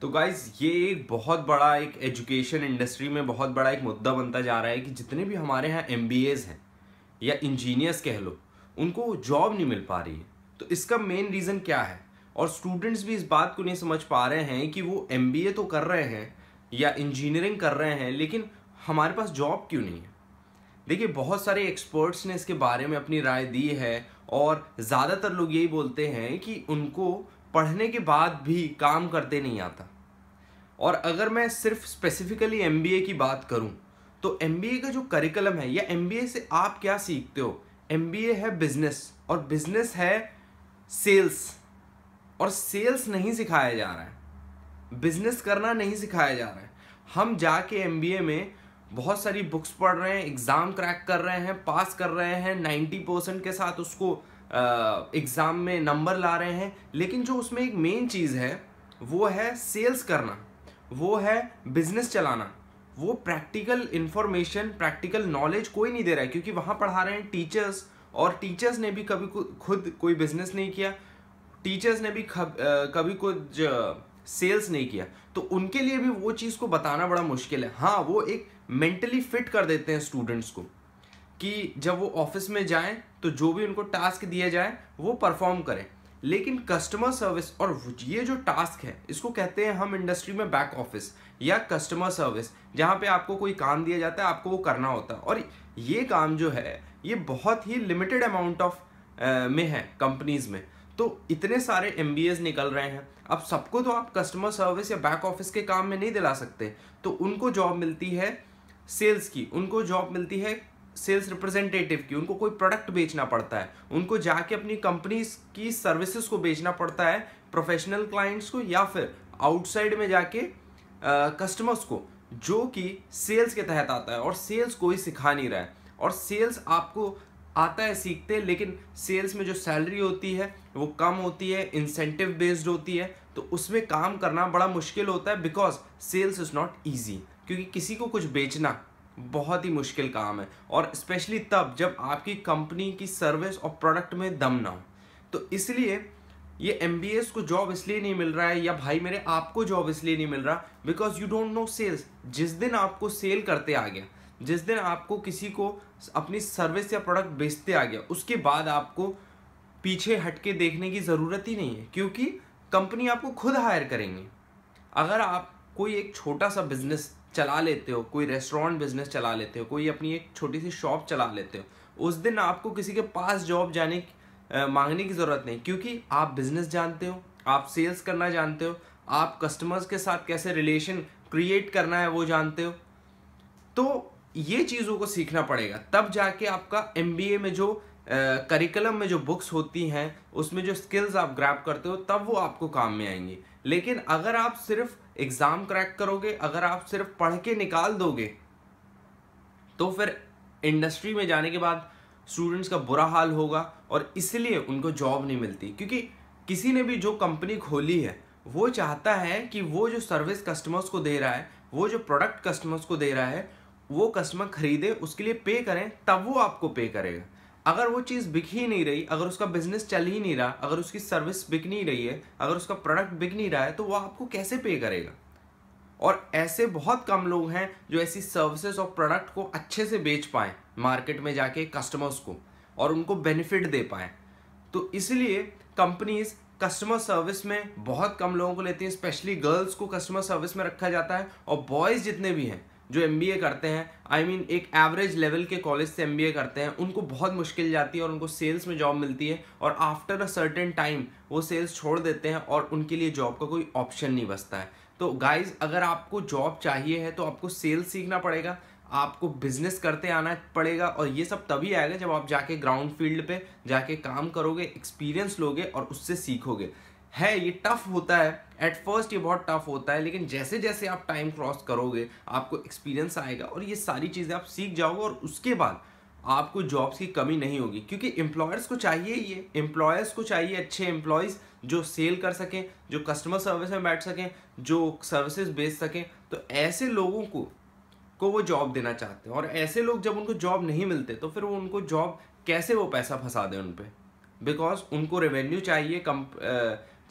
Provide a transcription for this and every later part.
तो गाइज़ ये एक बहुत बड़ा एक एजुकेशन इंडस्ट्री में बहुत बड़ा एक मुद्दा बनता जा रहा है कि जितने भी हमारे यहाँ एम हैं या इंजीनियर्स कह लो उनको जॉब नहीं मिल पा रही है तो इसका मेन रीज़न क्या है और स्टूडेंट्स भी इस बात को नहीं समझ पा रहे हैं कि वो एम तो कर रहे हैं या इंजीनियरिंग कर रहे हैं लेकिन हमारे पास जॉब क्यों नहीं है देखिए बहुत सारे एक्सपर्ट्स ने इसके बारे में अपनी राय दी है और ज़्यादातर लोग यही बोलते हैं कि उनको पढ़ने के बाद भी काम करते नहीं आता और अगर मैं सिर्फ स्पेसिफिकली एम की बात करूँ तो एम का जो करिकुलम है या एम से आप क्या सीखते हो एम है बिजनेस और बिजनेस है सेल्स और सेल्स नहीं सिखाया जा रहा है बिजनेस करना नहीं सिखाया जा रहा है हम जाके एम में बहुत सारी बुक्स पढ़ रहे हैं एग्ज़ाम क्रैक कर रहे हैं पास कर रहे हैं नाइन्टी परसेंट के साथ उसको एग्ज़ाम में नंबर ला रहे हैं लेकिन जो उसमें एक मेन चीज़ है वो है सेल्स करना वो है बिजनेस चलाना वो प्रैक्टिकल इन्फॉर्मेशन प्रैक्टिकल नॉलेज कोई नहीं दे रहा है क्योंकि वहाँ पढ़ा रहे हैं टीचर्स और टीचर्स ने भी कभी खुद कोई बिजनेस नहीं किया टीचर्स ने भी कभी कुछ सेल्स नहीं किया तो उनके लिए भी वो चीज़ को बताना बड़ा मुश्किल है हाँ वो एक मेंटली फिट कर देते हैं स्टूडेंट्स को कि जब वो ऑफिस में जाएं तो जो भी उनको टास्क दिया जाए वो परफॉर्म करें लेकिन कस्टमर सर्विस और ये जो टास्क है इसको कहते हैं हम इंडस्ट्री में बैक ऑफिस या कस्टमर सर्विस जहाँ पे आपको कोई काम दिया जाता है आपको वो करना होता है और ये काम जो है ये बहुत ही लिमिटेड अमाउंट ऑफ में है कंपनीज़ में तो इतने सारे एम निकल रहे हैं अब सबको तो आप कस्टमर सर्विस या बैक ऑफिस के काम में नहीं दिला सकते तो उनको जॉब मिलती है सेल्स की उनको जॉब मिलती है सेल्स रिप्रेजेंटेटिव की उनको कोई प्रोडक्ट बेचना पड़ता है उनको जाके अपनी कंपनीज की सर्विसेज को बेचना पड़ता है प्रोफेशनल क्लाइंट्स को या फिर आउटसाइड में जाके कस्टमर्स को जो कि सेल्स के तहत आता है और सेल्स कोई सिखा नहीं रहा है और सेल्स आपको आता है सीखते लेकिन सेल्स में जो सैलरी होती है वो कम होती है इंसेंटिव बेस्ड होती है तो उसमें काम करना बड़ा मुश्किल होता है because sales is not easy क्योंकि किसी को कुछ बेचना बहुत ही मुश्किल काम है और स्पेशली तब जब आपकी कंपनी की सर्विस और प्रोडक्ट में दम ना हो तो इसलिए ये एम को जॉब इसलिए नहीं मिल रहा है या भाई मेरे आपको जॉब इसलिए नहीं मिल रहा because you don't know sales जिस दिन आपको सेल करते आ गया जिस दिन आपको किसी को अपनी सर्विस या प्रोडक्ट बेचते आ गया उसके बाद आपको पीछे हटके देखने की ज़रूरत ही नहीं है क्योंकि कंपनी आपको खुद हायर करेंगे अगर आप कोई एक छोटा सा बिजनेस चला लेते हो कोई रेस्टोरेंट बिजनेस चला लेते हो कोई अपनी एक छोटी सी शॉप चला लेते हो उस दिन आपको किसी के पास जॉब जाने मांगने की ज़रूरत नहीं क्योंकि आप बिजनेस जानते हो आप सेल्स करना जानते हो आप कस्टमर्स के साथ कैसे रिलेशन क्रिएट करना है वो जानते हो तो ये चीज़ों को सीखना पड़ेगा तब जाके आपका एम में जो करिकुलम में जो बुक्स होती हैं उसमें जो स्किल्स आप ग्रैप करते हो तब वो आपको काम में आएंगी लेकिन अगर आप सिर्फ एग्ज़ाम क्रैक करोगे अगर आप सिर्फ पढ़ के निकाल दोगे तो फिर इंडस्ट्री में जाने के बाद स्टूडेंट्स का बुरा हाल होगा और इसलिए उनको जॉब नहीं मिलती क्योंकि किसी ने भी जो कंपनी खोली है वो चाहता है कि वो जो सर्विस कस्टमर्स को दे रहा है वो जो प्रोडक्ट कस्टमर्स को दे रहा है वो कस्टमर खरीदे उसके लिए पे करें तब वो आपको पे करेगा अगर वो चीज़ बिक ही नहीं रही अगर उसका बिजनेस चल ही नहीं रहा अगर उसकी सर्विस बिक नहीं रही है अगर उसका प्रोडक्ट बिक नहीं रहा है तो वो आपको कैसे पे करेगा और ऐसे बहुत कम लोग हैं जो ऐसी सर्विसेज और प्रोडक्ट को अच्छे से बेच पाएँ मार्केट में जाके कस्टमर्स को और उनको बेनिफिट दे पाएँ तो इसलिए कंपनीज कस्टमर सर्विस में बहुत कम लोगों को लेती हैं स्पेशली गर्ल्स को कस्टमर सर्विस में रखा जाता है और बॉयज़ जितने भी हैं जो एम करते हैं आई I मीन mean, एक एवरेज लेवल के कॉलेज से एम करते हैं उनको बहुत मुश्किल जाती है और उनको सेल्स में जॉब मिलती है और आफ्टर अ सर्टेन टाइम वो सेल्स छोड़ देते हैं और उनके लिए जॉब का कोई ऑप्शन नहीं बचता है तो गाइज अगर आपको जॉब चाहिए है तो आपको सेल्स सीखना पड़ेगा आपको बिजनेस करते आना पड़ेगा और ये सब तभी आएगा जब आप जाके ग्राउंड फील्ड पे जाके काम करोगे एक्सपीरियंस लोगे और उससे सीखोगे है ये टफ होता है एट फर्स्ट ये बहुत टफ होता है लेकिन जैसे जैसे आप टाइम क्रॉस करोगे आपको एक्सपीरियंस आएगा और ये सारी चीज़ें आप सीख जाओगे और उसके बाद आपको जॉब्स की कमी नहीं होगी क्योंकि एम्प्लॉयर्स को चाहिए ये एम्प्लॉयर्स को चाहिए अच्छे एम्प्लॉयज़ जो सेल कर सकें जो कस्टमर सर्विस में बैठ सकें जो सर्विसेज बेच सकें तो ऐसे लोगों को को वो जॉब देना चाहते हैं और ऐसे लोग जब उनको जॉब नहीं मिलते तो फिर वो उनको जॉब कैसे वो पैसा फंसा दें उन पर बिकॉज उनको रेवेन्यू चाहिए कम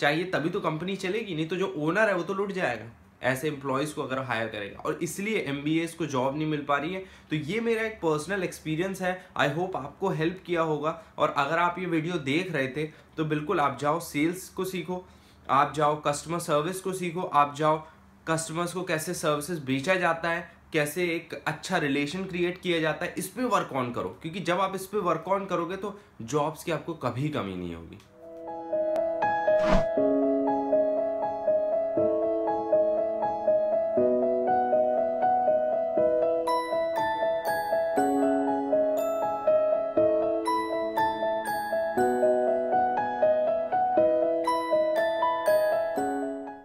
चाहिए तभी तो कंपनी चलेगी नहीं तो जो ओनर है वो तो लुट जाएगा ऐसे एम्प्लॉयज़ को अगर हायर करेगा और इसलिए एम को जॉब नहीं मिल पा रही है तो ये मेरा एक पर्सनल एक्सपीरियंस है आई होप आपको हेल्प किया होगा और अगर आप ये वीडियो देख रहे थे तो बिल्कुल आप जाओ सेल्स को सीखो आप जाओ कस्टमर सर्विस को सीखो आप जाओ कस्टमर्स को कैसे सर्विसेज बेचा जाता है कैसे एक अच्छा रिलेशन क्रिएट किया जाता है इस पर वर्क ऑन करो क्योंकि जब आप इस पर वर्क ऑन करोगे तो जॉब्स की आपको कभी कमी नहीं होगी